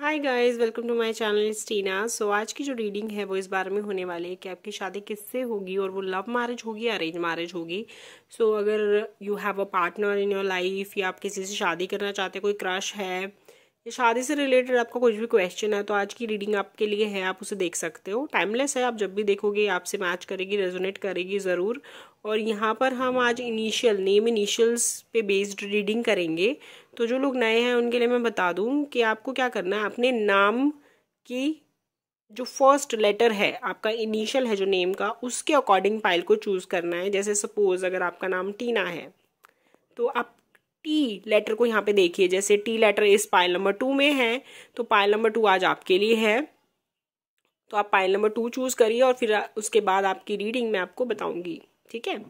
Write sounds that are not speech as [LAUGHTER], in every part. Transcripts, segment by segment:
Hi guys welcome to my channel Stina so आज की जो रीडिंग है वो इस बारे में होने वाली है कि आपकी शादी किससे होगी और वो लव मैरिज होगी या अरेंज मैरिज होगी सो so, अगर you have a partner in your life या आप किसी से शादी करना चाहते हैं कोई क्रश है या शादी से रिलेटेड आपका कुछ भी क्वेश्चन है तो आज की रीडिंग आपके लिए है आप उसे देख सकते हो टाइमलेस है आप जब भी देखोगे आपसे मैच करेगी रेजोनेट करेगी ज़रूर और यहाँ पर हम आज इनिशियल नेम इनिशियल्स पे बेस्ड रीडिंग करेंगे तो जो लोग नए हैं उनके लिए मैं बता दूँ कि आपको क्या करना है अपने नाम की जो फर्स्ट लेटर है आपका इनिशियल है जो नेम का उसके अकॉर्डिंग पाइल को चूज़ करना है जैसे सपोज़ अगर आपका नाम टीना है तो आप टी लेटर को यहाँ पे देखिए जैसे टी लेटर इस पाइल नंबर टू में है तो पाइल नंबर टू आज आपके लिए है तो आप पाइल नंबर टू चूज़ करिए और फिर उसके बाद आपकी रीडिंग मैं आपको बताऊँगी ठीक है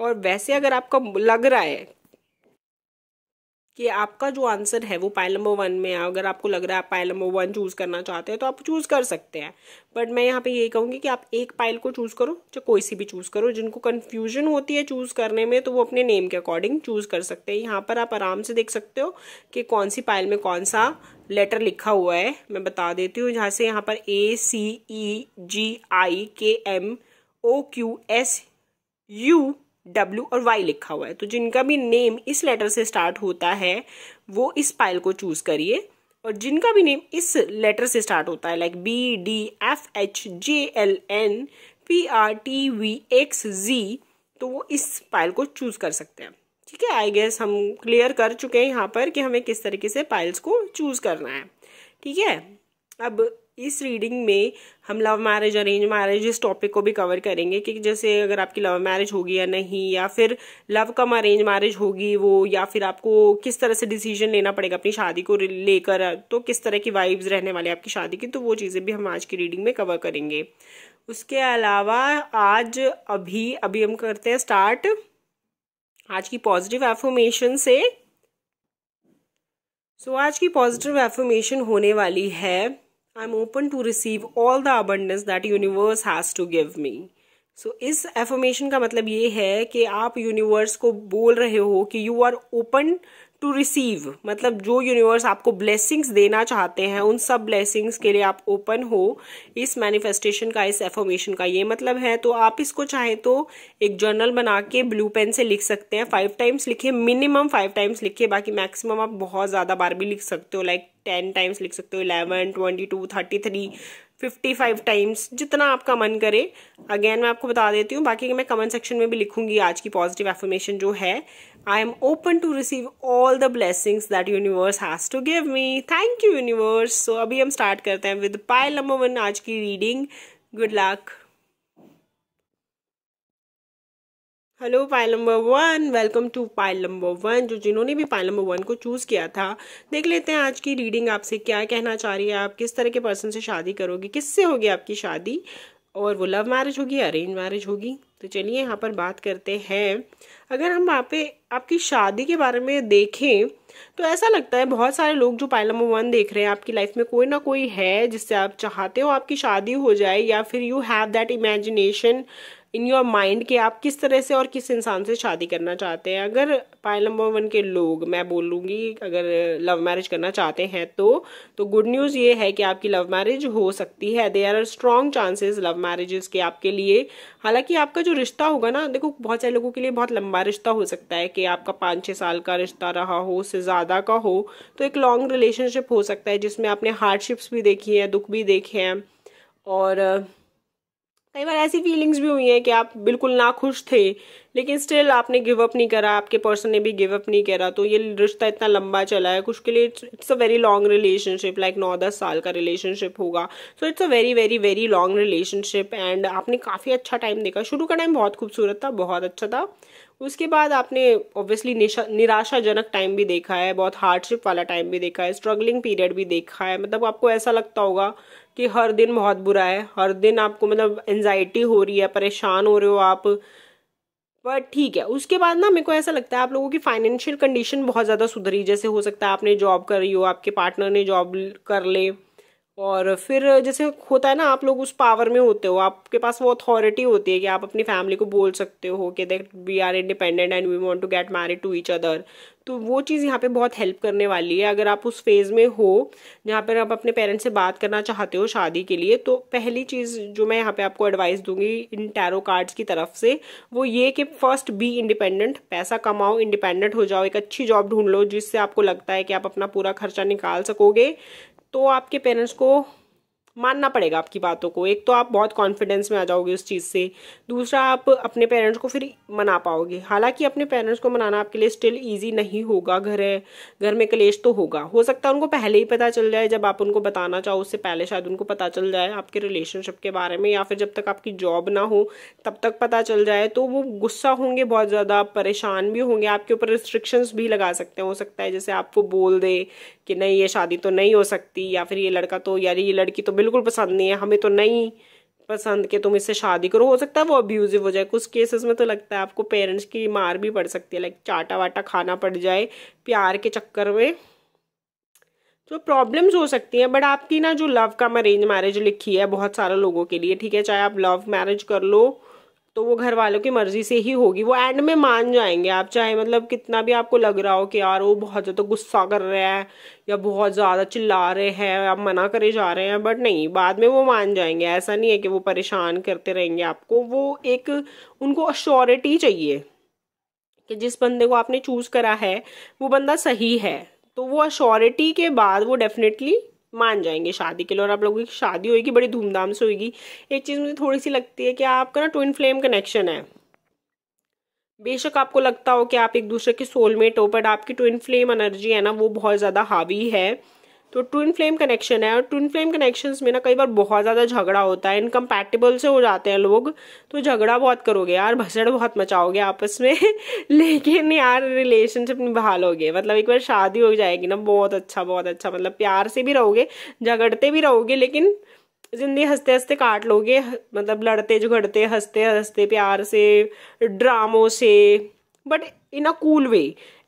और वैसे अगर आपका लग रहा है कि आपका जो आंसर है वो पाइल नंबर वन में है अगर आपको लग रहा है आप पाइल नंबर वन चूज़ करना चाहते हैं तो आप चूज़ कर सकते हैं बट मैं यहाँ पे यही कहूँगी कि आप एक पाइल को चूज़ करो चाहे कोई सी भी चूज़ करो जिनको कंफ्यूजन होती है चूज़ करने में तो वो अपने नेम के अकॉर्डिंग चूज़ कर सकते हैं यहाँ पर आप आराम से देख सकते हो कि कौन सी पाइल में कौन सा लेटर लिखा हुआ है मैं बता देती हूँ जहाँ से यहाँ पर ए सी ई G I K M O Q S U W और वाई लिखा हुआ है तो जिनका भी नेम इस लेटर से स्टार्ट होता है वो इस पाइल को चूज करिए और जिनका भी नेम इस लेटर से स्टार्ट होता है like B D F H J L N P R T V X G तो वो इस पाइल को चूज कर सकते हैं ठीक है आई गेस हम क्लियर कर चुके हैं यहाँ पर कि हमें किस तरीके से पाइल्स को चूज करना है ठीक है अब इस रीडिंग में हम लव मैरिज अरेंज मैरिज इस टॉपिक को भी कवर करेंगे कि जैसे अगर आपकी लव मैरिज होगी या नहीं या फिर लव कम अरेंज मैरिज होगी वो या फिर आपको किस तरह से डिसीजन लेना पड़ेगा अपनी शादी को लेकर तो किस तरह की वाइब्स रहने वाले आपकी शादी की तो वो चीज़ें भी हम आज की रीडिंग में कवर करेंगे उसके अलावा आज अभी अभी हम करते हैं स्टार्ट आज की पॉजिटिव एफॉर्मेशन से सो so, आज की पॉजिटिव एफॉर्मेशन होने वाली है I am open to receive all the abundance that universe has to give me so इस एफर्मेशन का मतलब ये है कि आप यूनिवर्स को बोल रहे हो कि you are open to receive मतलब जो यूनिवर्स आपको ब्लेसिंग्स देना चाहते हैं उन सब ब्लेसिंग्स के लिए आप ओपन हो इस मैनिफेस्टेशन का इस एफॉर्मेशन का ये मतलब है तो आप इसको चाहे तो एक जर्नल बना के ब्लू पेन से लिख सकते हैं फाइव टाइम्स लिखिए मिनिमम फाइव टाइम्स लिखिए बाकी मैक्सिमम आप बहुत ज़्यादा बार भी लिख सकते हो लाइक टेन टाइम्स लिख सकते हो eleven twenty two thirty three fifty five times जितना आपका मन करे अगेन मैं आपको बता देती हूँ बाकी मैं कमेंट सेक्शन में भी लिखूंगी आज की पॉजिटिव एफर्मेशन जो है I am open to receive all the blessings that universe has to give me thank you universe so अभी हम स्टार्ट करते हैं विद पाइल नंबर वन आज की reading good luck hello pile number one welcome to pile number one जो जिन्होंने भी pile number one को चूज़ किया था देख लेते हैं आज की रीडिंग आपसे क्या कहना चाह रही है आप किस तरह के पर्सन से शादी करोगे किससे होगी आपकी शादी और वो लव मैरिज होगी अरेंज मैरिज होगी तो चलिए यहाँ पर बात करते हैं अगर हम वहाँ पे आपकी शादी के बारे में देखें तो ऐसा लगता है बहुत सारे लोग जो पायल नंबर वन देख रहे हैं आपकी लाइफ में कोई ना कोई है जिससे आप चाहते हो आपकी शादी हो जाए या फिर you have that imagination in your mind कि आप किस तरह से और किस इंसान से शादी करना चाहते हैं अगर पायल नंबर वन के लोग मैं बोलूँगी अगर लव uh, मैरिज करना चाहते हैं तो तो गुड न्यूज़ ये है कि आपकी लव मैरिज हो सकती है they are are strong chances love marriages के आपके लिए हालांकि आपका जो रिश्ता होगा ना देखो बहुत सारे लोगों के लिए बहुत लंबा रिश्ता हो सकता है कि आपका पाँच छः साल का रिश्ता रहा हो उससे ज़्यादा का हो तो एक लॉन्ग रिलेशनशिप हो सकता है जिसमें आपने हार्डशिप्स भी देखी हैं दुख भी देखे हैं और uh, कई बार ऐसी फीलिंग्स भी हुई हैं कि आप बिल्कुल ना खुश थे लेकिन स्टिल आपने गिव अप नहीं करा आपके पर्सन ने भी गिव अप नहीं करा तो ये रिश्ता इतना लंबा चला है कुछ के लिए it's a very long relationship like नौ दस साल का रिलेशनशिप होगा so it's a very very very long relationship and आपने काफ़ी अच्छा टाइम देखा शुरू का टाइम बहुत खूबसूरत था बहुत अच्छा था उसके बाद आपने ऑब्वियसली निराशाजनक टाइम भी देखा है बहुत हार्डशिप वाला टाइम भी देखा है स्ट्रगलिंग पीरियड भी देखा है मतलब आपको ऐसा लगता होगा कि हर दिन बहुत बुरा है हर दिन आपको मतलब एनजाइटी हो रही है परेशान हो रहे हो आप पर ठीक है उसके बाद ना मेरे को ऐसा लगता है आप लोगों की फाइनेंशियल कंडीशन बहुत ज़्यादा सुधरी जैसे हो सकता है आपने जॉब करी हो आपके पार्टनर ने जॉब कर ले और फिर जैसे होता है ना आप लोग उस पावर में होते हो आपके पास वो अथॉरिटी होती है कि आप अपनी फैमिली को बोल सकते हो कि that we are independent and we want to get married to each other तो वो चीज़ यहाँ पे बहुत हेल्प करने वाली है अगर आप उस फेज़ में हो जहाँ पर आप अपने पेरेंट्स से बात करना चाहते हो शादी के लिए तो पहली चीज़ जो मैं यहाँ पे आपको एडवाइस दूंगी इन टैरो कार्ड्स की तरफ से वो ये कि फर्स्ट बी इंडिपेंडेंट पैसा कमाओ इंडिपेंडेंट हो जाओ एक अच्छी जॉब ढूंढ लो जिससे आपको लगता है कि आप अपना पूरा खर्चा निकाल सकोगे तो आपके पेरेंट्स को मानना पड़ेगा आपकी बातों को एक तो आप बहुत कॉन्फिडेंस में आ जाओगे उस चीज़ से दूसरा आप अपने पेरेंट्स को फिर मना पाओगे हालांकि अपने पेरेंट्स को मनाना आपके लिए स्टिल ईजी नहीं होगा घर है घर में कलेश तो होगा हो सकता है उनको पहले ही पता चल जाए जब आप उनको बताना चाहो उससे पहले शायद उनको पता चल जाए आपके रिलेशनशिप के बारे में या फिर जब तक आपकी जॉब ना हो तब तक पता चल जाए तो वो गुस्सा होंगे बहुत ज़्यादा परेशान भी होंगे आपके ऊपर रिस्ट्रिक्शंस भी लगा सकते हैं हो सकता है जैसे आपको बोल दे कि नहीं ये शादी तो नहीं हो सकती या फिर ये लड़का तो यार ये लड़की तो बिल्कुल बिल्कुल पसंद नहीं है हमें तो नहीं पसंद के तुम इससे शादी करो हो सकता है वो अब्यूज़िव हो जाए कुछ केसेस में तो लगता है आपको पेरेंट्स की मार भी पड़ सकती है लाइक चाटा वाटा खाना पड़ जाए प्यार के चक्कर में तो प्रॉब्लम्स हो सकती हैं बट आपकी ना जो लव का अरेंज मैरिज लिखी है बहुत सारे लोगों के लिए ठीक है चाहे आप लव मैरिज कर लो तो वो घर वालों की मर्जी से ही होगी वो एंड में मान जाएंगे आप चाहे मतलब कितना भी आपको लग रहा हो कि यार वो बहुत ज़्यादा गुस्सा कर रहे हैं या बहुत ज़्यादा चिल्ला रहे हैं आप मना करे जा रहे हैं बट नहीं बाद में वो मान जाएंगे ऐसा नहीं है कि वो परेशान करते रहेंगे आपको वो एक उनको अश्योरिटी चाहिए कि जिस बंदे को आपने चूज़ करा है वो बंदा सही है तो वो अश्योरिटी के बाद वो डेफिनेटली मान जाएंगे शादी के लिए और आप लोगों की शादी होगी बड़ी धूमधाम से होगी एक चीज़ मुझे थोड़ी सी लगती है कि आपका ना ट्विन फ्लेम कनेक्शन है बेशक आपको लगता हो कि आप एक दूसरे के सोलमेट हो बट आपकी ट्विन फ्लेम एनर्जी है ना वो बहुत ज़्यादा हावी है तो ट्विन फ्लेम कनेक्शन है और ट्विन फ्लेम कनेक्शन में ना कई बार बहुत ज़्यादा झगड़ा होता है इनकम्पैटिबल से हो जाते हैं लोग तो झगड़ा बहुत करोगे यार भसड़ बहुत मचाओगे आपस में [LAUGHS] लेकिन यार रिलेशनशिप निभा मतलब एक बार शादी हो जाएगी ना बहुत अच्छा बहुत अच्छा मतलब प्यार से भी रहोगे झगड़ते भी रहोगे लेकिन जिंदगी हंसते हंसते काट लोगे मतलब लड़ते झगड़ते हंसते हंसते प्यार से ड्रामों से बट इन अ कूल वे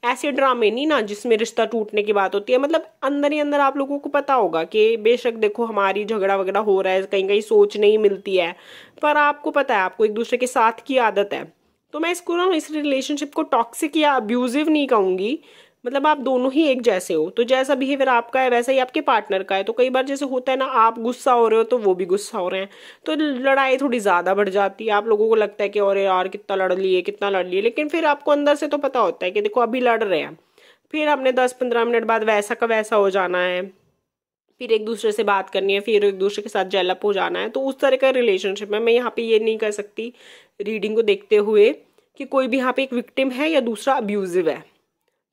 ऐसे ड्रामे नहीं ना जिसमें रिश्ता टूटने की बात होती है मतलब अंदर ही अंदर आप लोगों को पता होगा कि बेशक देखो हमारी झगड़ा वगैरह हो रहा है कहीं कहीं सोच नहीं मिलती है पर आपको पता है आपको एक दूसरे के साथ की आदत है तो मैं इसको ना इस रिलेशनशिप को टॉक्सिक या अब्यूजिव नहीं कहूँगी मतलब आप दोनों ही एक जैसे हो तो जैसा बिहेवियर आपका है वैसा ही आपके पार्टनर का है तो कई बार जैसे होता है ना आप गुस्सा हो रहे हो तो वो भी गुस्सा हो रहे हैं तो लड़ाई थोड़ी ज़्यादा बढ़ जाती है आप लोगों को लगता है कि और यार कितना लड़ लिए कितना लड़ लिए लेकिन फिर आपको अंदर से तो पता होता है कि देखो अभी लड़ रहे हैं फिर आपने दस पंद्रह मिनट बाद वैसा का वैसा हो जाना है फिर एक दूसरे से बात करनी है फिर एक दूसरे के साथ जेलअप हो जाना है तो उस तरह का रिलेशनशिप है मैं यहाँ पे ये नहीं कर सकती रीडिंग को देखते हुए कि कोई भी यहाँ पे एक विक्टिम है या दूसरा अब्यूजिव है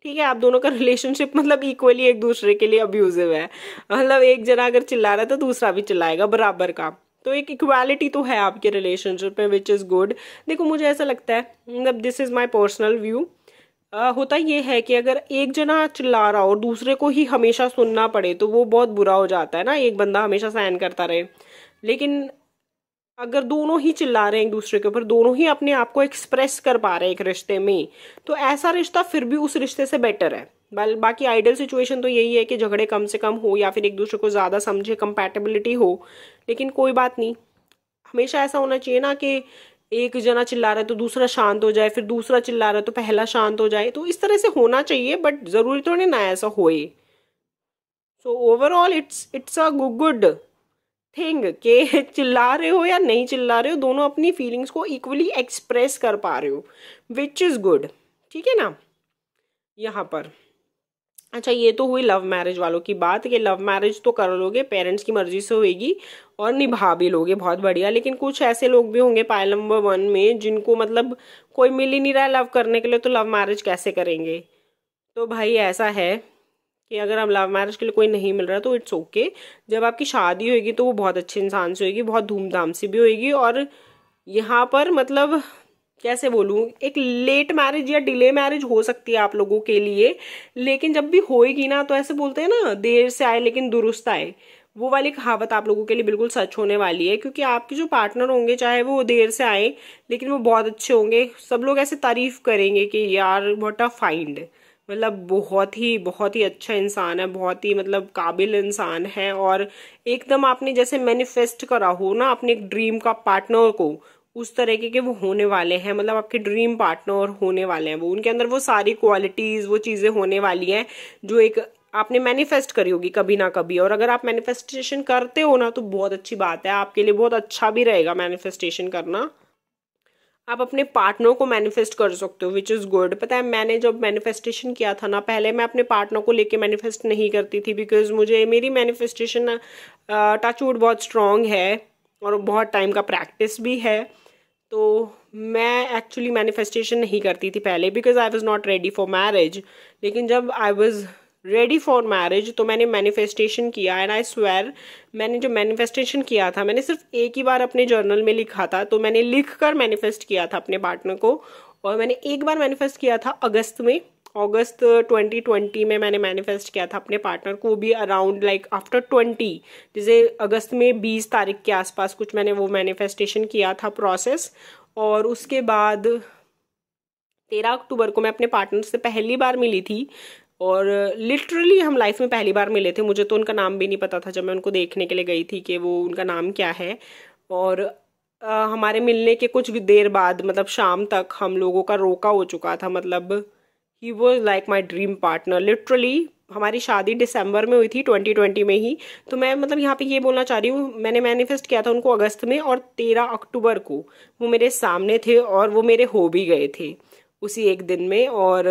ठीक है आप दोनों का रिलेशनशिप मतलब इक्वली एक दूसरे के लिए अब्यूजिव है मतलब एक जना अगर चिल्ला रहा है तो दूसरा भी चिल्लाएगा बराबर का तो एक इक्वालिटी तो है आपके रिलेशनशिप में विच इज़ गुड देखो मुझे ऐसा लगता है मतलब this is my personal view होता ये है कि अगर एक जना चिल्ला रहा हो और दूसरे को ही हमेशा सुनना पड़े तो वो बहुत बुरा हो जाता है ना एक बंदा हमेशा सहन करता रहे लेकिन अगर दोनों ही चिल्ला रहे हैं एक दूसरे के ऊपर दोनों ही अपने आप को एक्सप्रेस कर पा रहे हैं एक रिश्ते में तो ऐसा रिश्ता फिर भी उस रिश्ते से बेटर है बाकी आइडियल सिचुएशन तो यही है कि झगड़े कम से कम हो या फिर एक दूसरे को ज़्यादा समझे कंपैटिबिलिटी हो लेकिन कोई बात नहीं हमेशा ऐसा होना चाहिए ना कि एक जना चिल्ला रहा है तो दूसरा शांत हो जाए फिर दूसरा चिल्ला रहा है तो पहला शांत हो जाए तो इस तरह से होना चाहिए बट ज़रूरी तो नहीं ना ऐसा होए so overall it's it's a good thing के चिल्ला रहे हो या नहीं चिल्ला रहे हो दोनों अपनी फीलिंग्स को इक्वली एक्सप्रेस कर पा रहे हो विच इज़ गुड ठीक है ना यहाँ पर अच्छा ये तो हुई लव मैरिज वालों की बात कि लव मैरिज तो कर लोगे पेरेंट्स की मर्जी से होएगी और निभा भी लोगे बहुत बढ़िया लेकिन कुछ ऐसे लोग भी होंगे पायल नंबर वन में जिनको मतलब कोई मिल ही नहीं रहा लव करने के लिए तो लव मैरिज कैसे करेंगे तो भाई ऐसा है कि अगर हम लव मैरिज के लिए कोई नहीं मिल रहा तो इट्स ओके जब आपकी शादी होगी तो वो बहुत अच्छे इंसान से होगी बहुत धूमधाम से भी होगी और यहाँ पर मतलब कैसे बोलूँ एक लेट मैरिज या डिले मैरिज हो सकती है आप लोगों के लिए लेकिन जब भी होएगी ना तो ऐसे बोलते हैं ना देर से आए लेकिन दुरुस्त आए वो वाली कहावत आप लोगों के लिए बिल्कुल सच होने वाली है क्योंकि आपके जो पार्टनर होंगे चाहे वो देर से आए लेकिन वो बहुत अच्छे होंगे सब लोग ऐसे तारीफ करेंगे कि यार वॉट अ फाइंड मतलब बहुत ही बहुत ही अच्छा इंसान है बहुत ही मतलब काबिल इंसान है और एकदम आपने जैसे मैनिफेस्ट करा हो ना अपने एक ड्रीम का पार्टनर को उस तरीके के वो होने वाले हैं मतलब आपके ड्रीम पार्टनर होने वाले हैं वो उनके अंदर वो सारी क्वालिटीज़ वो चीज़ें होने वाली हैं जो एक आपने मैनिफेस्ट करी होगी कभी ना कभी और अगर आप मैनिफेस्टेशन करते हो ना तो बहुत अच्छी बात है आपके लिए बहुत अच्छा भी रहेगा मैनिफेस्टेशन करना आप अपने पार्टनर को मैनिफेस्ट कर सकते हो विच इज़ गुड पता है मैंने जब मैनिफेस्टेशन किया था ना पहले मैं अपने पार्टनर को लेके मैनिफेस्ट नहीं करती थी बिकॉज मुझे मेरी मैनिफेस्टेशन टचवुड बहुत स्ट्रांग है और बहुत टाइम का प्रैक्टिस भी है तो मैं एक्चुअली मैनिफेस्टेशन नहीं करती थी पहले because I was not ready for marriage लेकिन जब I was ready for marriage तो मैंने मैनिफेस्टेशन किया एंड आई स्वेर मैंने जो मैनिफेस्टेशन किया था मैंने सिर्फ एक ही बार अपने जर्नल में लिखा था तो मैंने लिख कर मैनिफेस्ट किया था अपने पार्टनर को और मैंने एक बार मैनिफेस्ट किया था अगस्त में अगस्त 2020 में मैंने मैनिफेस्ट किया था अपने पार्टनर को भी अराउंड लाइक आफ्टर 20 जैसे अगस्त में 20 तारीख के आसपास कुछ मैंने वो मैनिफेस्टेशन किया था प्रोसेस और उसके बाद तेरह अक्टूबर को मैं अपने पार्टनर से पहली बार मिली थी और लिटरली हम लाइफ में पहली बार मिले थे मुझे तो उनका नाम भी नहीं पता था जब मैं उनको देखने के लिए गई थी कि वो उनका नाम क्या है और आ, हमारे मिलने के कुछ भी देर बाद मतलब शाम तक हम लोगों का रोका हो चुका था मतलब he was like my dream partner literally हमारी शादी दिसंबर में हुई थी 2020 में ही तो मैं मतलब यहाँ पे ये बोलना चाह रही हूँ मैंने मैनिफेस्ट किया था उनको अगस्त में और 13 अक्टूबर को वो मेरे सामने थे और वो मेरे हो भी गए थे उसी एक दिन में और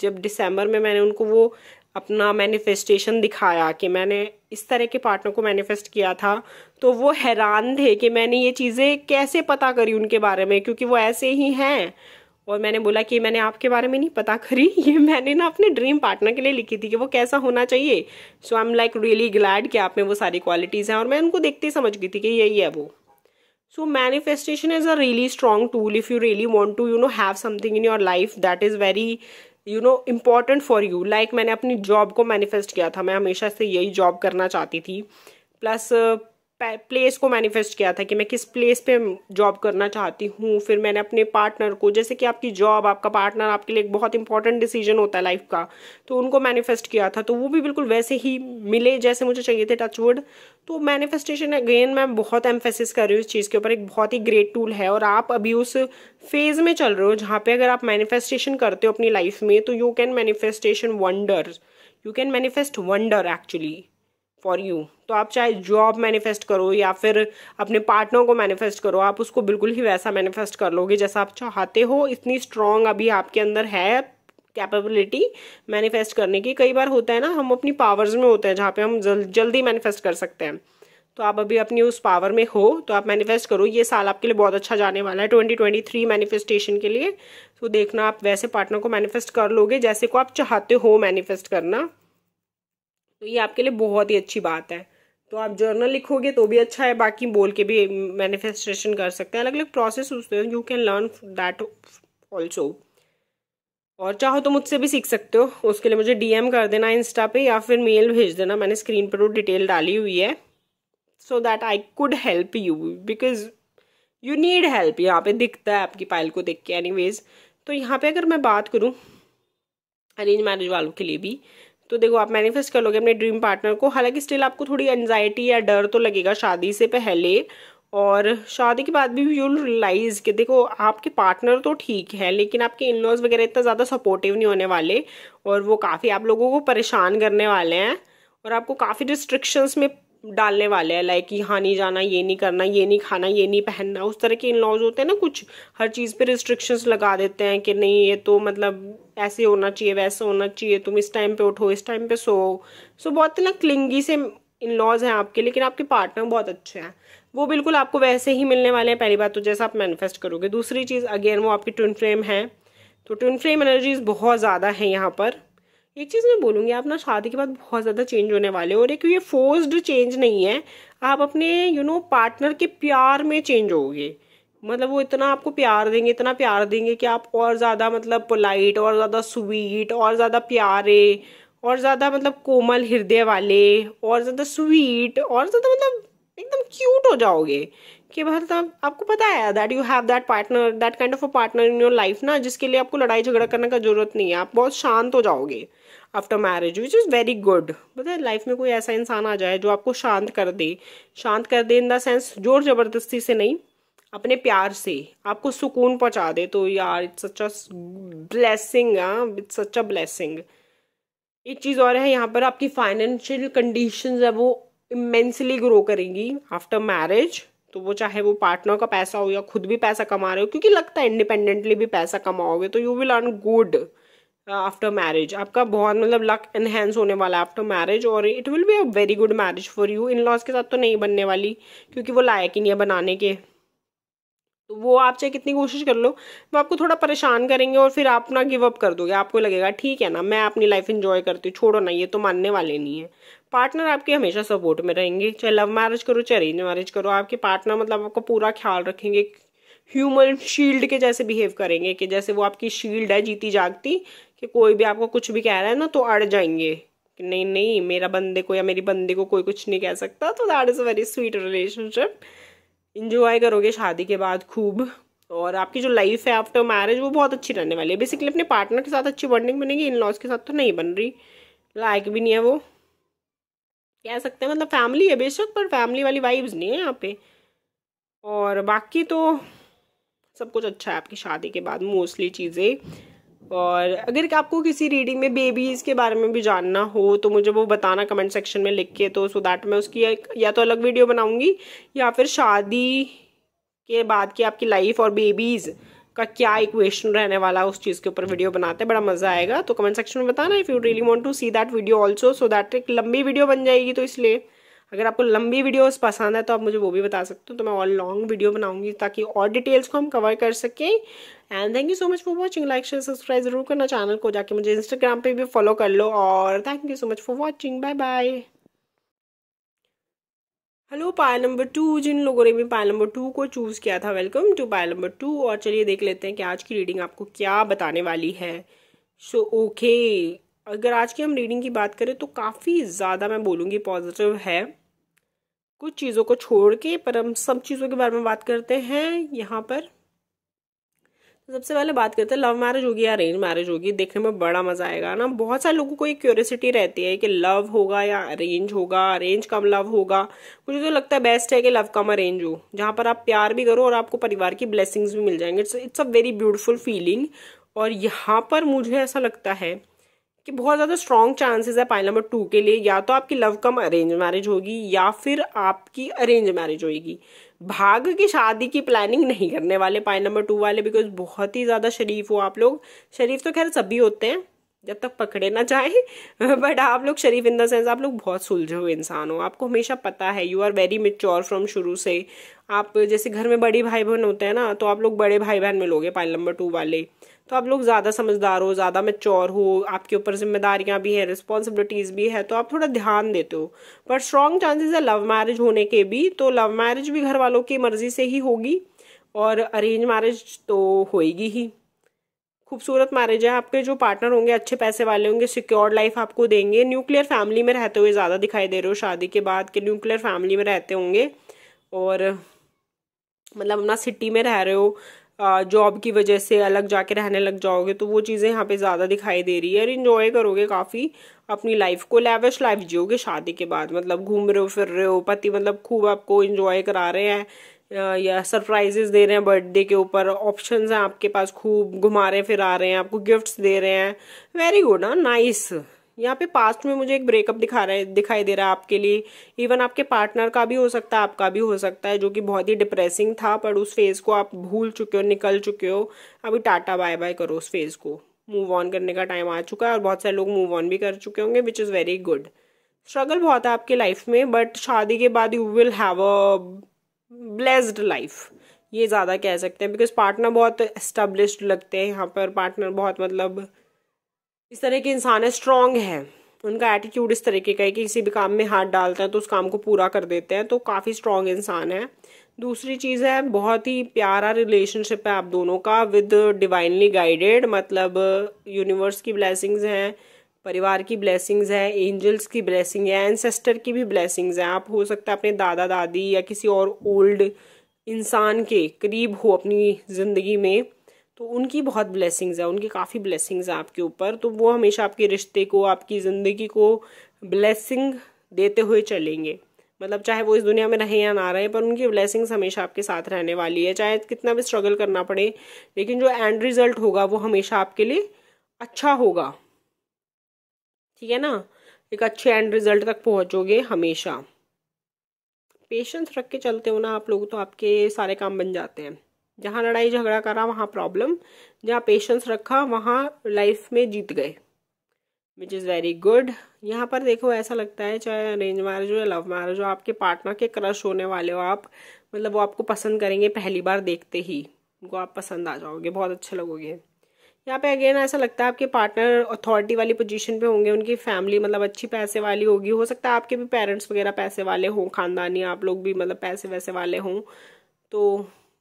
जब दिसंबर में मैंने उनको वो अपना मैनिफेस्टेशन दिखाया कि मैंने इस तरह के पार्टनर को मैनिफेस्ट किया था तो वो हैरान थे कि मैंने ये चीज़ें कैसे पता करी उनके बारे में क्योंकि वो ऐसे ही हैं और मैंने बोला कि मैंने आपके बारे में नहीं पता करी [LAUGHS] ये मैंने ना अपने ड्रीम पार्टनर के लिए लिखी थी कि वो कैसा होना चाहिए so I am like really glad कि आप में वो सारी क्वालिटीज़ हैं और मैं उनको देखते ही समझ गई थी कि यही है वो so manifestation is a really strong tool if you really want to you know have something in your life that is very you know important for you like मैंने अपनी जॉब को मैनिफेस्ट किया था मैं हमेशा से यही जॉब करना चाहती थी प्लस प्लेस को मैनिफेस्ट किया था कि मैं किस प्लेस पे जॉब करना चाहती हूँ फिर मैंने अपने पार्टनर को जैसे कि आपकी जॉब आपका पार्टनर आपके लिए एक बहुत इंपॉर्टेंट डिसीजन होता है लाइफ का तो उनको मैनिफेस्ट किया था तो वो भी बिल्कुल वैसे ही मिले जैसे मुझे चाहिए थे टचवुड तो मैनिफेस्टेशन अगेन मैं बहुत एम्फेसिस कर रही हूँ इस चीज़ के ऊपर एक बहुत ही ग्रेट टूल है और आप अभी उस फेज में चल रहे हो जहाँ पे अगर आप मैनिफेस्टेशन करते हो अपनी लाइफ में तो you can manifestation wonder you can manifest wonder actually for you तो आप चाहे जॉब मैनिफेस्ट करो या फिर अपने पार्टनर को मैनिफेस्ट करो आप उसको बिल्कुल ही वैसा मैनिफेस्ट कर लोगे जैसा आप चाहते हो इतनी स्ट्रांग अभी आपके अंदर है कैपेबिलिटी मैनिफेस्ट करने की कई बार होता है ना हम अपनी पावर्स में होते हैं जहाँ पे हम जल, जल्दी मैनिफेस्ट कर सकते हैं तो आप अभी अपनी उस पावर में हो तो आप मैनिफेस्ट करो ये साल आपके लिए बहुत अच्छा जाने वाला है ट्वेंटी ट्वेंटी थ्री मैनिफेस्टेशन के लिए तो देखना आप वैसे पार्टनर को मैनिफेस्ट कर लोगे जैसे को आप चाहते हो मैनिफेस्ट करना तो ये आपके लिए बहुत ही अच्छी बात है तो आप जर्नल लिखोगे तो भी अच्छा है बाकी बोल के भी मैनिफेस्टेशन कर सकते हैं अलग अलग प्रोसेस होते हैं you can learn that also और चाहो तो मुझसे भी सीख सकते हो उसके लिए मुझे डीएम कर देना इंस्टा पे या फिर मेल भेज देना मैंने स्क्रीन पर वो डिटेल डाली हुई है so that I could help you because you need help यहाँ पे दिखता है आपकी पाइल को देख के एनी तो यहाँ पे अगर मैं बात करूँ अरेंज मैरिज वालों के लिए भी तो देखो आप मैनिफेस्ट कर लोगे अपने ड्रीम पार्टनर को हालांकि स्टिल आपको थोड़ी एनजाइटी या डर तो लगेगा शादी से पहले और शादी के बाद भी यू रियलाइज कि देखो आपके पार्टनर तो ठीक है लेकिन आपके इन लॉज वगैरह इतना ज़्यादा सपोर्टिव नहीं होने वाले और वो काफ़ी आप लोगों को परेशान करने वाले हैं और आपको काफ़ी रिस्ट्रिक्शंस में डालने वाले हैं लाइक यहाँ नहीं जाना ये नहीं करना ये नहीं खाना ये नहीं पहनना उस तरह के इन लॉज होते हैं ना कुछ हर चीज़ पे रिस्ट्रिक्शंस लगा देते हैं कि नहीं ये तो मतलब ऐसे होना चाहिए वैसे होना चाहिए तुम इस टाइम पे उठो इस टाइम पे सो सो बहुत ना क्लिंगी से इन लॉज हैं आपके लेकिन आपके पार्टनर बहुत अच्छे हैं वो बिल्कुल आपको वैसे ही मिलने वाले हैं पहली बात तो जैसा आप मैनिफेस्ट करोगे दूसरी चीज़ अगेन वो आपकी ट्विन फ्रेम है तो ट्विन फ्रेम एनर्जीज बहुत ज़्यादा है यहाँ पर एक चीज़ मैं बोलूँगी आप ना शादी के बाद बहुत ज़्यादा चेंज होने वाले हो और एक ये फोर्स्ड चेंज नहीं है आप अपने यू नो पार्टनर के प्यार में चेंज होगे मतलब वो इतना आपको प्यार देंगे इतना प्यार देंगे कि आप और ज़्यादा मतलब पोलाइट और ज़्यादा स्वीट और ज़्यादा प्यारे और ज़्यादा मतलब कोमल हृदय वाले और ज़्यादा स्वीट और ज़्यादा मतलब एकदम क्यूट हो जाओगे कि मतलब आपको पता है that you have that partner that kind of a partner in your life ना जिसके लिए आपको लड़ाई झगड़ा करने का जरूरत नहीं है आप बहुत शांत हो जाओगे after marriage which is very good मतलब लाइफ में कोई ऐसा इंसान आ जाए जो आपको शांत कर दे शांत कर दे इन द सेंस जोर जबरदस्ती से नहीं अपने प्यार से आपको सुकून पहुंचा दे तो यार it's such a blessing it's such a blessing एक चीज़ और है यहाँ पर आपकी फाइनेंशियल कंडीशन है वो इमेंसली ग्रो करेंगी आफ्टर मैरिज तो वो चाहे वो पार्टनर का पैसा हो या खुद भी पैसा कमा रहे हो क्योंकि लगता है इंडिपेंडेंटली भी पैसा कमाओगे तो you will earn good after marriage आपका बहुत मतलब लक एनहेंस होने वाला है आफ्टर मैरिज और it will be a very good marriage for you in laws के साथ तो नहीं बनने वाली क्योंकि वो लायक ही नहीं है बनाने के तो वो आप चाहे कितनी कोशिश कर लो वो आपको थोड़ा परेशान करेंगे और फिर आप ना गिव अप कर दोगे आपको लगेगा ठीक है ना मैं अपनी लाइफ इन्जॉय करती हूँ छोड़ो ना ये तो मानने वाले नहीं है पार्टनर आपके हमेशा सपोर्ट में रहेंगे चाहे लव मैरिज करो चाहे अरेंज मैरिज करो आपके पार्टनर मतलब आपका पूरा ख्याल रखेंगे ह्यूमन शील्ड के जैसे बिहेव करेंगे कि जैसे वो आपकी शील्ड है जीती जागती कि कोई भी आपको कुछ भी कह रहा है ना तो अड़ जाएंगे कि नहीं नहीं मेरा बंदे को या मेरी बंदे को कोई कुछ नहीं कह सकता तो that is a very sweet relationship enjoy करोगे शादी के बाद खूब और आपकी जो लाइफ है आफ्टर मैरिज वो बहुत अच्छी रहने वाली है बेसिकली अपने पार्टनर के साथ अच्छी बॉन्डिंग बनेगी इन लॉज के साथ तो नहीं बन रही लायक भी नहीं है वो कह सकते हैं मतलब फैमिली है बेशक पर फैमिली वाली वाइब्स नहीं है यहाँ पे और बाकी तो सब कुछ अच्छा है आपकी शादी के बाद मोस्टली चीज़ें और अगर आपको किसी रीडिंग में बेबीज़ के बारे में भी जानना हो तो मुझे वो बताना कमेंट सेक्शन में लिख के तो सो दैट मैं उसकी या तो अलग वीडियो बनाऊँगी या फिर शादी के बाद की आपकी लाइफ और बेबीज़ का क्या इक्वेशन रहने वाला उस चीज़ के ऊपर वीडियो बनाते हैं बड़ा मज़ा आएगा तो कमेंट सेक्शन में बताना if you really want to see that video also so that एक लंबी वीडियो बन जाएगी तो इसलिए अगर आपको लंबी वीडियोस पसंद है तो आप मुझे वो भी बता सकते हो तो मैं और लॉन्ग वीडियो बनाऊंगी ताकि और डिटेल्स को हम कवर कर सकें and thank you so much for watching like share subscribe जरूर करना चैनल को जाके मुझे इंस्टाग्राम पे भी फॉलो कर लो और thank you so much for watching bye bye hello pile number two जिन लोगों ने भी पायल नंबर टू को चूज़ किया था welcome to pile number two और चलिए देख लेते हैं कि आज की रीडिंग आपको क्या बताने वाली है सो so, ओके okay. अगर आज की हम रीडिंग की बात करें तो काफ़ी ज़्यादा मैं बोलूँगी पॉजिटिव है कुछ चीज़ों को छोड़ के पर हम सब चीज़ों के बारे में बात करते हैं यहाँ पर सबसे पहले बात करते हैं लव मैरिज होगी या अरेंज मैरिज होगी देखने में बड़ा मजा आएगा ना बहुत सारे लोगों को ये क्यूरियसिटी रहती है कि लव होगा या अरेंज होगा अरेंज कम लव होगा मुझे तो लगता है बेस्ट है कि लव कम अरेंज हो जहाँ पर आप प्यार भी करो और आपको परिवार की ब्लेसिंग्स भी मिल जाएंगे it's it's a very beautiful feeling और यहाँ पर मुझे ऐसा लगता है कि बहुत ज़्यादा स्ट्रॉन्ग चांसेस है पाइल नंबर टू के लिए या तो आपकी लव कम अरेंज मैरिज होगी या फिर आपकी अरेंज मैरिज होगी भाग की शादी की प्लानिंग नहीं करने वाले पाए नंबर टू वाले बिकॉज बहुत ही ज़्यादा शरीफ हो आप लोग शरीफ तो खैर सभी होते हैं जब तक पकड़े ना जाए बट [LAUGHS] आप लोग शरीफ इन द सेंस आप लोग बहुत सुलझे हुए इंसान हो आपको हमेशा पता है you are very mature from शुरू से आप जैसे घर में बड़ी भाई बहन होते हैं ना तो आप लोग बड़े भाई बहन में लोगे पाइल नंबर टू वाले तो आप लोग ज़्यादा समझदार हो ज़्यादा मेच्योर हो आपके ऊपर जिम्मेदारियाँ भी हैं रिस्पॉन्सिबिलिटीज़ भी है तो आप थोड़ा ध्यान देते हो बट स्ट्रॉन्ग चांसेस है लव मैरिज होने के भी तो लव मैरिज भी घर वालों की मर्जी से ही होगी और अरेंज मैरिज तो होएगी ही खूबसूरत मैरिज है आपके जो पार्टनर होंगे अच्छे पैसे वाले होंगे सिक्योर्ड लाइफ आपको देंगे न्यूक्लियर फैमिली में रहते हुए ज़्यादा दिखाई दे रहे हो शादी के बाद के न्यूक्लियर फैमिली में रहते होंगे और मतलब अपना सिटी में रह रहे हो जॉब की वजह से अलग जाके रहने लग जाओगे तो वो चीज़ें यहाँ पे ज़्यादा दिखाई दे रही है और इन्जॉय करोगे काफ़ी अपनी लाइफ को लेवेश लाइफ जियोगे शादी के बाद मतलब घूम रहे हो फिर रहे हो पति मतलब खूब आपको इन्जॉय करा रहे हैं या सरप्राइजेस दे रहे हैं बर्थडे के ऊपर ऑप्शंस हैं आपके पास खूब घुमा रहे फिर आ रहे हैं आपको गिफ्ट्स दे रहे हैं वेरी गुड ना नाइस यहाँ पे पास्ट में मुझे एक ब्रेकअप दिखा रहा है दिखाई दे रहा है आपके लिए इवन आपके पार्टनर का भी हो सकता है आपका भी हो सकता है जो कि बहुत ही डिप्रेसिंग था पर उस फेज़ को आप भूल चुके हो निकल चुके हो अभी टाटा बाय बाय करो उस फेज़ को मूव ऑन करने का टाइम आ चुका है और बहुत सारे लोग मूव ऑन भी कर चुके होंगे which is very good struggle बहुत है आपके लाइफ में बट शादी के बाद you will have a blessed life ये ज़्यादा कह सकते हैं बिकॉज पार्टनर बहुत एस्टेब्लिश्ड लगते हैं यहाँ पर पार्टनर बहुत मतलब इस तरह के इंसान है स्ट्रांग है उनका एटीट्यूड इस तरीके का है कि किसी भी काम में हाथ डालते हैं तो उस काम को पूरा कर देते हैं तो काफ़ी स्ट्रांग इंसान है दूसरी चीज़ है बहुत ही प्यारा रिलेशनशिप है आप दोनों का विद डिवाइनली गाइडेड मतलब यूनिवर्स की ब्लेसिंग्स हैं परिवार की ब्लेसिंग्स हैं एंजल्स की ब्लेसिंग है एनसेस्टर की भी ब्लेसिंग्स हैं आप हो सकता है अपने दादा दादी या किसी और ओल्ड इंसान के करीब हो अपनी ज़िंदगी में तो उनकी बहुत ब्लेसिंग्स है उनकी काफ़ी ब्लेसिंग्स हैं आपके ऊपर तो वो हमेशा आपके रिश्ते को आपकी ज़िंदगी को ब्लेसिंग देते हुए चलेंगे मतलब चाहे वो इस दुनिया में रहें या ना रहें पर उनकी ब्लेसिंग्स हमेशा आपके साथ रहने वाली है चाहे कितना भी स्ट्रगल करना पड़े लेकिन जो एंड रिजल्ट होगा वो हमेशा आपके लिए अच्छा होगा ठीक है ना एक अच्छे एंड रिजल्ट तक पहुंचोगे हमेशा पेशेंस रख के चलते हो ना आप लोग तो आपके सारे काम बन जाते हैं जहाँ लड़ाई झगड़ा करा वहाँ प्रॉब्लम जहाँ पेशेंस रखा वहाँ लाइफ में जीत गए विच इज़ वेरी गुड यहाँ पर देखो ऐसा लगता है चाहे अरेंज मैरिज हो या लव मैरिज हो आपके पार्टनर के क्रश होने वाले हो आप मतलब वो आपको पसंद करेंगे पहली बार देखते ही उनको आप पसंद आ जाओगे बहुत अच्छे लगोगे यहाँ पे अगेन ऐसा लगता है आपके पार्टनर अथॉरिटी वाली पोजीशन पे होंगे उनकी फैमिली मतलब अच्छी पैसे वाली होगी हो सकता है आपके भी पेरेंट्स वगैरह पैसे वाले हों खानदानी आप लोग भी मतलब पैसे वैसे वाले हों तो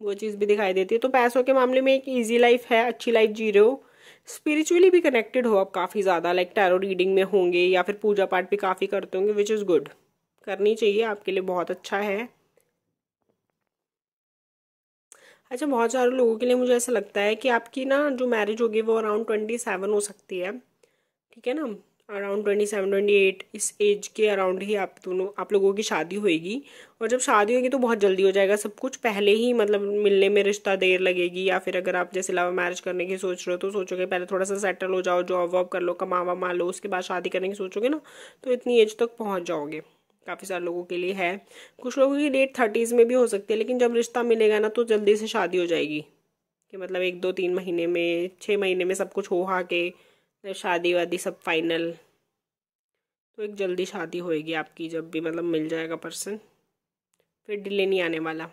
वो चीज़ भी दिखाई देती है तो पैसों के मामले में एक ईजी लाइफ है अच्छी लाइफ जी रहे हो स्पिरिचुअली भी कनेक्टेड हो आप काफ़ी ज़्यादा लाइक टैरो रीडिंग में होंगे या फिर पूजा पाठ भी काफ़ी करते होंगे विच इज़ गुड करनी चाहिए आपके लिए बहुत अच्छा है अच्छा बहुत सारे लोगों के लिए मुझे ऐसा लगता है कि आपकी ना जो मैरिज होगी वो अराउंड ट्वेंटी सेवन हो सकती है ठीक है ना around twenty seven twenty eight इस एज के अराउंड ही आप दोनों आप लोगों की शादी होएगी और जब शादी होगी तो बहुत जल्दी हो जाएगा सब कुछ पहले ही मतलब मिलने में रिश्ता देर लगेगी या फिर अगर आप जैसे लव मैरिज करने की सोच रहे हो तो सोचोगे पहले थोड़ा सा सेटल हो जाओ जॉब वॉब कर लो कमा वमा लो उसके बाद शादी करने की सोचोगे ना तो इतनी एज तक पहुँच जाओगे काफ़ी सारे लोगों के लिए है कुछ लोगों की डेट थर्टीज़ में भी हो सकती है लेकिन जब रिश्ता मिलेगा ना तो जल्दी से शादी हो जाएगी कि मतलब एक दो तीन महीने में छः महीने में सब कुछ हो हा के जब शादी वादी सब फाइनल तो एक जल्दी शादी होएगी आपकी जब भी मतलब मिल जाएगा पर्सन फिर डिले नहीं आने वाला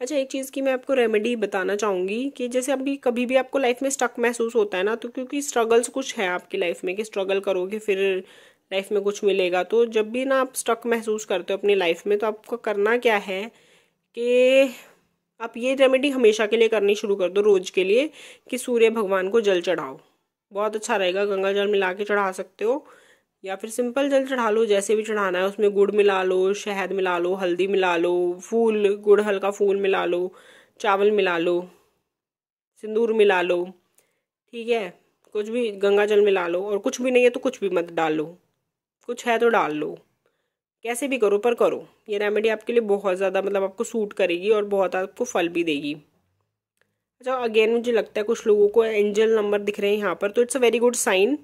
अच्छा एक चीज़ की मैं आपको रेमेडी बताना चाहूँगी कि जैसे अभी कभी भी आपको लाइफ में स्टक महसूस होता है ना तो क्योंकि स्ट्रगल्स कुछ है आपकी लाइफ में कि स्ट्रगल करोगे फिर लाइफ में कुछ मिलेगा तो जब भी ना आप स्टक महसूस करते हो अपनी लाइफ में तो आपको करना क्या है कि आप ये रेमेडी हमेशा के लिए करनी शुरू कर दो रोज़ के लिए कि सूर्य भगवान को जल चढ़ाओ बहुत अच्छा रहेगा गंगा जल मिला के चढ़ा सकते हो या फिर सिंपल जल चढ़ा लो जैसे भी चढ़ाना है उसमें गुड़ मिला लो शहद मिला लो हल्दी मिला लो फूल गुड़ हल्का फूल मिला लो चावल मिला लो सिंदूर मिला लो ठीक है कुछ भी गंगा जल मिला लो और कुछ भी नहीं है तो कुछ भी मत डाल लो कुछ है तो डाल लो कैसे भी करो पर करो ये रेमेडी आपके लिए बहुत ज़्यादा मतलब आपको सूट करेगी और बहुत आपको फल भी देगी अच्छा अगेन मुझे लगता है कुछ लोगों को एंजल नंबर दिख रहे हैं यहाँ पर तो it's a very good sign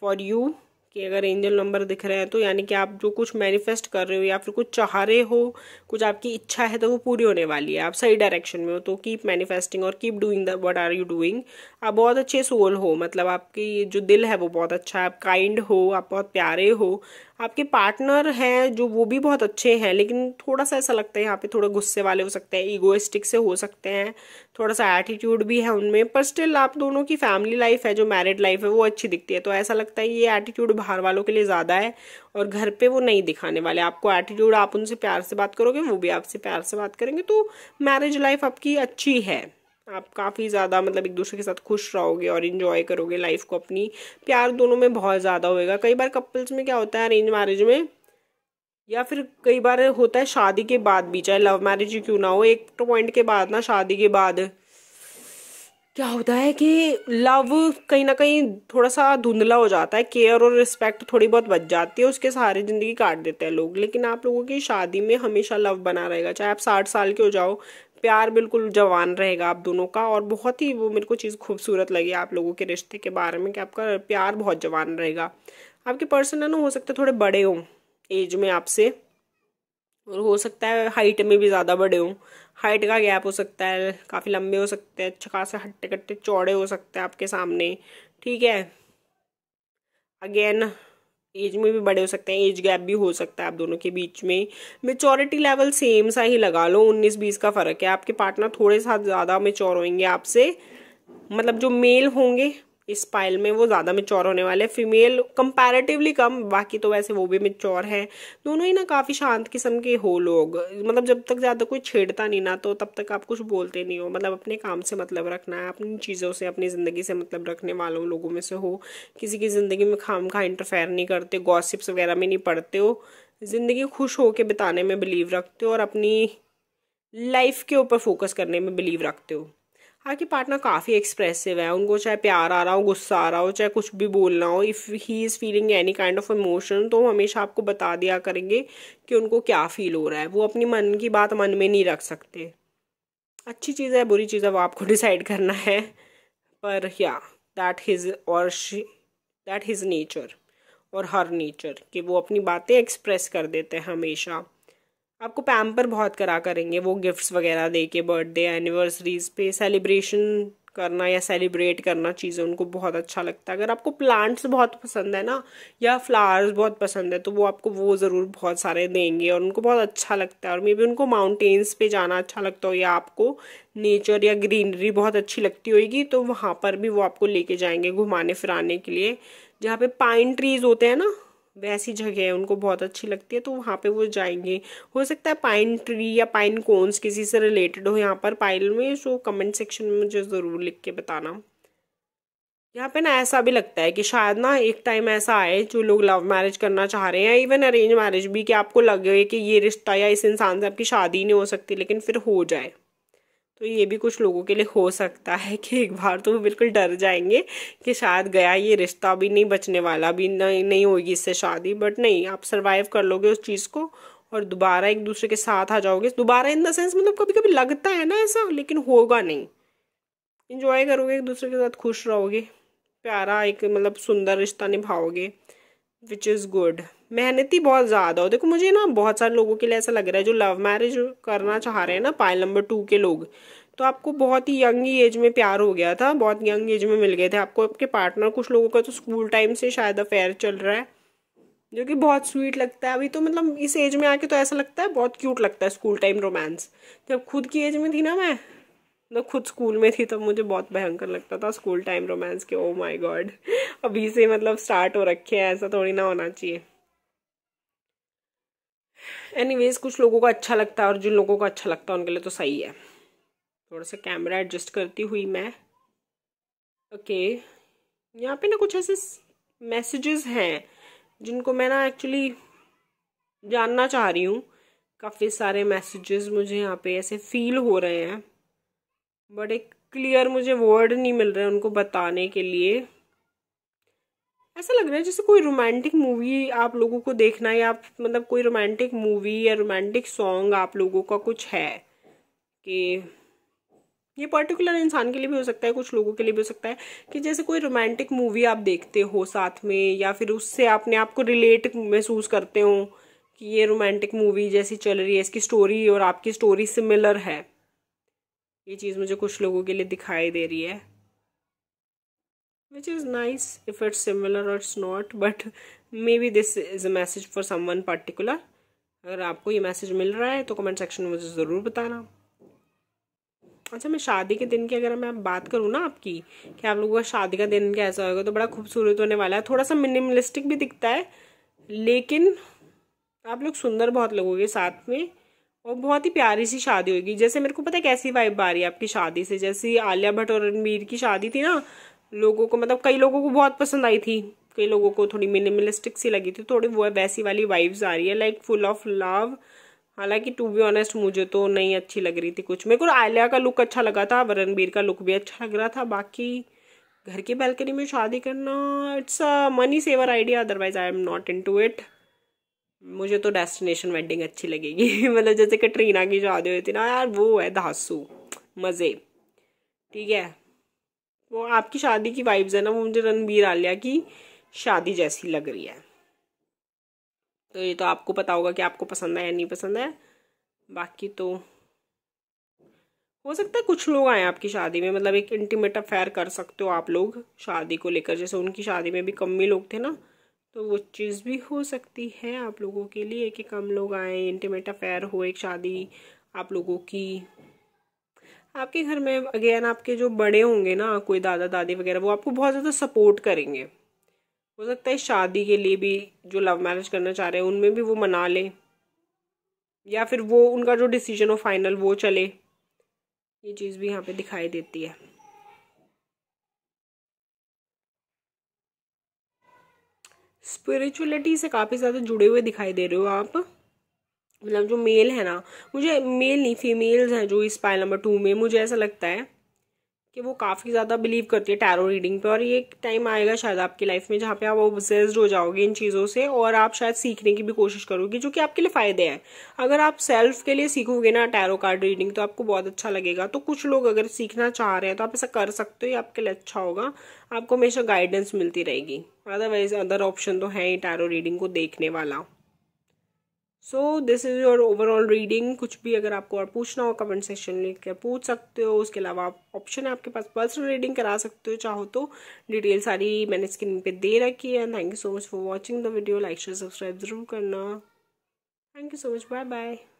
for you कि अगर एंजल नंबर दिख रहे हैं तो यानी कि आप जो कुछ मैनिफेस्ट कर रहे हो या फिर कुछ चाह रहे हो कुछ आपकी इच्छा है तो वो पूरी होने वाली है आप सही डायरेक्शन में हो तो कीप मैनिफेस्टिंग और keep doing the what are you doing आप बहुत अच्छे सोल हो मतलब आपकी जो दिल है वो बहुत अच्छा है आप काइंड हो आप बहुत प्यारे हो आपके पार्टनर हैं जो वो भी बहुत अच्छे हैं लेकिन थोड़ा सा ऐसा लगता है यहाँ पे थोड़ा गुस्से वाले हो सकते हैं ईगोइस्टिक से हो सकते हैं थोड़ा सा एटीट्यूड भी है उनमें पर स्टिल आप दोनों की फैमिली लाइफ है जो मैरिड लाइफ है वो अच्छी दिखती है तो ऐसा लगता है ये एटीट्यूड बाहर वालों के लिए ज़्यादा है और घर पर वो नहीं दिखाने वाले आपको एटीट्यूड आप उनसे प्यार से बात करोगे वो भी आपसे प्यार से बात करेंगे तो मैरिज लाइफ आपकी अच्छी है आप काफ़ी ज़्यादा मतलब एक दूसरे के साथ खुश रहोगे और इन्जॉय करोगे लाइफ को अपनी प्यार दोनों में बहुत ज़्यादा होएगा कई बार कपल्स में क्या होता है अरेंज मैरिज में या फिर कई बार होता है शादी के बाद भी चाहे लव मैरिज ही क्यों ना हो एक तो पॉइंट के बाद ना शादी के बाद क्या होता है कि लव कहीं ना कहीं थोड़ा सा धुंधला हो जाता है केयर और रिस्पेक्ट थोड़ी बहुत बच जाती है उसके सारे ज़िंदगी काट देते हैं लोग लेकिन आप लोगों की शादी में हमेशा लव बना रहेगा चाहे आप साठ साल के हो जाओ प्यार बिल्कुल जवान रहेगा आप दोनों का और बहुत ही वो मेरे को चीज़ खूबसूरत लगी आप लोगों के रिश्ते के बारे में कि आपका प्यार बहुत जवान रहेगा आपके पर्सन है ना हो सकता है थोड़े बड़े हों एज में आपसे और हो सकता है हाइट में भी ज़्यादा बड़े हों हाइट का गैप हो सकता है काफ़ी लंबे हो सकते हैं अच्छा खासा हट्टे कट्टे चौड़े हो सकते हैं आपके सामने ठीक है अगेन एज में भी बड़े हो सकते हैं एज गैप भी हो सकता है आप दोनों के बीच में मेचोरिटी लेवल सेम सा ही लगा लो उन्नीस बीस का फ़र्क है आपके पार्टनर थोड़े सा ज़्यादा मेच्योर होंगे आपसे मतलब जो मेल होंगे इस पाइल में वो ज़्यादा मेच्योर होने वाले फीमेल कंपैरेटिवली कम बाकी तो वैसे वो भी मेच्योर हैं दोनों ही ना काफ़ी शांत किस्म के हो लोग मतलब जब तक ज़्यादा कोई छेड़ता नहीं ना तो तब तक आप कुछ बोलते नहीं हो मतलब अपने काम से मतलब रखना है अपनी चीज़ों से अपनी ज़िंदगी से मतलब रखने वालों लोगों में से हो किसी की ज़िंदगी में खाम खा इंटरफेयर नहीं करते गॉसिप्स वगैरह में नहीं पढ़ते हो ज़िंदगी खुश होकर बिताने में बिलीव रखते हो और अपनी लाइफ के ऊपर फोकस करने में बिलीव रखते हो आपके पार्टनर काफ़ी एक्सप्रेसिव है उनको चाहे प्यार आ रहा हो गुस्सा आ रहा हो चाहे कुछ भी बोलना हो if he is feeling any kind of emotion तो वो हमेशा आपको बता दिया करेंगे कि उनको क्या फील हो रहा है वो अपनी मन की बात मन में नहीं रख सकते अच्छी चीज़ है बुरी चीज़ है वो आपको डिसाइड [LAUGHS] करना है पर या दैट हिज और दैट हिज नेचर और हर नेचर कि वो अपनी बातें एक्सप्रेस कर देते हैं हमेशा आपको पैम्पर बहुत करा करेंगे वो गिफ्ट्स वगैरह दे के बर्थडे एनिवर्सरीज पे सेलिब्रेशन करना या सेलिब्रेट करना चीज़ें उनको बहुत अच्छा लगता है अगर आपको प्लांट्स बहुत पसंद है ना या फ्लावर्स बहुत पसंद है तो वो आपको वो ज़रूर बहुत सारे देंगे और उनको बहुत अच्छा लगता है और मे बी उनको माउंटेन्स पे जाना अच्छा लगता हो या आपको नेचर या ग्रीनरी बहुत अच्छी लगती होगी तो वहाँ पर भी वो आपको लेके जाएंगे घुमाने फिराने के लिए जहाँ पे पाइन ट्रीज होते हैं ना वैसी जगह है उनको बहुत अच्छी लगती है तो वहाँ पे वो जाएंगे हो सकता है पाइन ट्री या पाइन कोन्स किसी से रिलेटेड हो यहाँ पर पाइल में सो कमेंट सेक्शन में मुझे ज़रूर लिख के बताना यहाँ पे ना ऐसा भी लगता है कि शायद ना एक टाइम ऐसा आए जो लोग लव मैरिज करना चाह रहे हैं इवन अरेंज मैरिज भी कि आपको लगे कि ये रिश्ता या इस इंसान से आपकी शादी नहीं हो सकती लेकिन फिर हो जाए तो ये भी कुछ लोगों के लिए हो सकता है कि एक बार तो वो बिल्कुल डर जाएंगे कि शायद गया ये रिश्ता भी नहीं बचने वाला भी नहीं नहीं होगी इससे शादी बट नहीं आप सर्वाइव कर लोगे उस चीज़ को और दोबारा एक दूसरे के साथ आ जाओगे दोबारा इन द सेंस मतलब कभी कभी लगता है ना ऐसा लेकिन होगा नहीं इंजॉय करोगे एक दूसरे के साथ खुश रहोगे प्यारा एक मतलब सुंदर रिश्ता निभाओगे विच इज़ गुड मेहनती बहुत ज़्यादा हो देखो मुझे ना बहुत सारे लोगों के लिए ऐसा लग रहा है जो लव मैरिज करना चाह रहे हैं ना पायल नंबर टू के लोग तो आपको बहुत ही यंग ही एज में प्यार हो गया था बहुत यंग एज में मिल गए थे आपको आपके पार्टनर कुछ लोगों का तो स्कूल टाइम से शायद अफेयर चल रहा है जो कि बहुत स्वीट लगता है अभी तो मतलब इस एज में आके तो ऐसा लगता है बहुत क्यूट लगता है स्कूल टाइम रोमांस जब खुद की एज में थी ना मैं मतलब खुद स्कूल में थी तब तो मुझे बहुत भयंकर लगता था स्कूल टाइम रोमांस के ओ माई गॉड अभी से मतलब स्टार्ट हो रखे हैं ऐसा थोड़ी ना होना चाहिए एनीवेज कुछ लोगों को अच्छा लगता है और जिन लोगों को अच्छा लगता है उनके लिए तो सही है थोड़ा सा कैमरा एडजस्ट करती हुई मैं ओके okay. यहाँ पे ना कुछ ऐसे मैसेजेस हैं जिनको मैं ना एक्चुअली जानना चाह रही हूँ काफ़ी सारे मैसेजेस मुझे यहाँ पे ऐसे फील हो रहे हैं बट एक क्लियर मुझे वर्ड नहीं मिल रहे उनको बताने के लिए ऐसा लग रहा है जैसे कोई रोमांटिक मूवी आप लोगों को देखना या मतलब कोई रोमांटिक मूवी या रोमांटिक सॉन्ग आप लोगों का कुछ है कि ये पर्टिकुलर इंसान के लिए भी हो सकता है कुछ लोगों के लिए भी हो सकता है कि जैसे कोई रोमांटिक मूवी आप देखते हो साथ में या फिर उससे आपने आपको रिलेट महसूस करते हो कि ये रोमांटिक मूवी जैसी चल रही है इसकी स्टोरी और आपकी स्टोरी सिमिलर है ये चीज़ मुझे कुछ लोगों के लिए दिखाई दे रही है which is nice if it's similar or it's not but maybe this is a message for someone particular अगर आपको ये मैसेज मिल रहा है तो कमेंट सेक्शन में मुझे ज़रूर बताना अच्छा मैं शादी के दिन की अगर मैं बात करूँ ना आपकी कि आप लोगों का शादी का दिन कैसा होगा तो बड़ा खूबसूरत होने वाला है थोड़ा सा मिनिमलिस्टिक भी दिखता है लेकिन आप लोग सुंदर बहुत लगोगे साथ में और बहुत ही प्यारी सी शादी होगी जैसे मेरे को पता है कैसी वाइब आ रही है आपकी शादी से जैसी आलिया भट्ट और रणबीर की शादी थी ना लोगों को मतलब कई लोगों को बहुत पसंद आई थी कई लोगों को थोड़ी मिनिमलिस्टिक सी लगी थी थोड़ी वो वैसी वाली वाइब्स आ रही है लाइक फुल ऑफ लव हालांकि टू बी ऑनेस्ट मुझे तो नहीं अच्छी लग रही थी कुछ मेरे को आलिया का लुक अच्छा लगा था रणबीर का लुक भी अच्छा लग रहा था बाकी घर की बैल्कनी में शादी करना it's a money saver idea otherwise I am not into it मुझे तो डेस्टिनेशन वेडिंग अच्छी लगेगी [LAUGHS] मतलब जैसे कटरीना की शादी हुई थी ना यार वो है धासू मज़े ठीक है वो आपकी शादी की वाइब्स है ना वो मुझे रणबीर आलिया की शादी जैसी लग रही है तो ये तो आपको पता होगा कि आपको पसंद है या नहीं पसंद है बाकी तो हो सकता है कुछ लोग आए आपकी शादी में मतलब एक इंटीमेट अफेयर कर सकते हो आप लोग शादी को लेकर जैसे उनकी शादी में भी कम ही लोग थे ना तो वो चीज़ भी हो सकती है आप लोगों के लिए कि कम लोग आए इंटीमेट अफेयर हो एक शादी आप लोगों की आपके घर में अगेन आपके जो बड़े होंगे ना कोई दादा दादी वगैरह वो आपको बहुत ज़्यादा सपोर्ट करेंगे हो सकता है शादी के लिए भी जो लव मैरिज करना चाह रहे हैं उनमें भी वो मना लें या फिर वो उनका जो डिसीजन हो फाइनल वो चले ये चीज़ भी यहाँ पे दिखाई देती है स्पिरिचुअलिटी से काफ़ी ज़्यादा जुड़े हुए दिखाई दे रहे हो आप मतलब जो मेल है ना मुझे मेल नहीं फीमेल्स हैं जो इस पाइल नंबर टू में मुझे ऐसा लगता है कि वो काफ़ी ज़्यादा बिलीव करती है टैरो रीडिंग पे और ये एक टाइम आएगा शायद आपकी लाइफ में जहाँ पे आप ऑब्जेस्ड हो जाओगे इन चीज़ों से और आप शायद सीखने की भी कोशिश करोगे जो कि आपके लिए फ़ायदे हैं अगर आप सेल्फ के लिए सीखोगे ना टैरो कार्ड रीडिंग तो आपको बहुत अच्छा लगेगा तो कुछ लोग अगर सीखना चाह रहे हैं तो आप ऐसा कर सकते हो ये आपके लिए अच्छा होगा आपको हमेशा गाइडेंस मिलती रहेगी अदरवाइज अदर ऑप्शन तो है ही टैरो रीडिंग को देखने वाला so this is your overall reading कुछ भी अगर आपको और पूछना हो कमेंट सेक्शन लिख कर पूछ सकते हो उसके अलावा आप ऑप्शन है आपके पास पर्सनल रीडिंग करा सकते हो चाहो तो डिटेल सारी मैंने स्क्रीन पे दे रखी है thank you so much for watching the video like share subscribe ज़रूर करना thank you so much bye bye